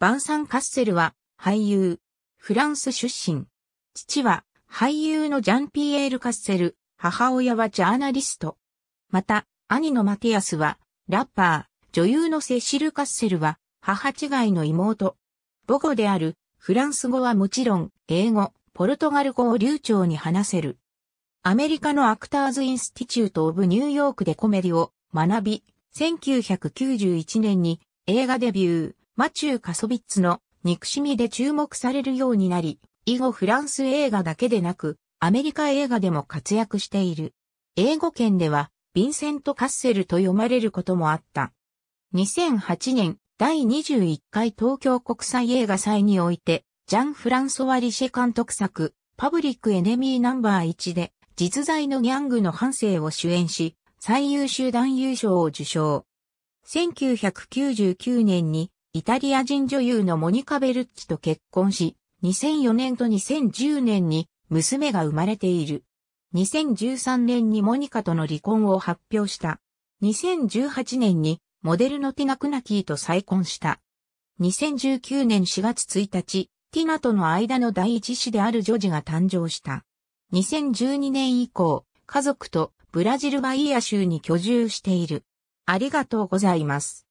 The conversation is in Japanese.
バンサン・カッセルは俳優、フランス出身。父は俳優のジャンピエール・カッセル、母親はジャーナリスト。また、兄のマティアスは、ラッパー、女優のセシル・カッセルは、母違いの妹。母語である、フランス語はもちろん、英語、ポルトガル語を流暢に話せる。アメリカのアクターズ・インスティチュート・オブ・ニューヨークでコメディを学び、1991年に映画デビュー。マチュー・カソビッツの憎しみで注目されるようになり、以後フランス映画だけでなく、アメリカ映画でも活躍している。英語圏では、ヴィンセント・カッセルと読まれることもあった。2008年、第21回東京国際映画祭において、ジャン・フランソワ・リシェ監督作、パブリック・エネミーナンバー1で、実在のギャングの半生を主演し、最優秀男優賞を受賞。1999年にイタリア人女優のモニカ・ベルッチと結婚し、2004年と2010年に娘が生まれている。2013年にモニカとの離婚を発表した。2018年にモデルのティナ・クナキーと再婚した。2019年4月1日、ティナとの間の第一子であるジョジが誕生した。2012年以降、家族とブラジルバイア州に居住している。ありがとうございます。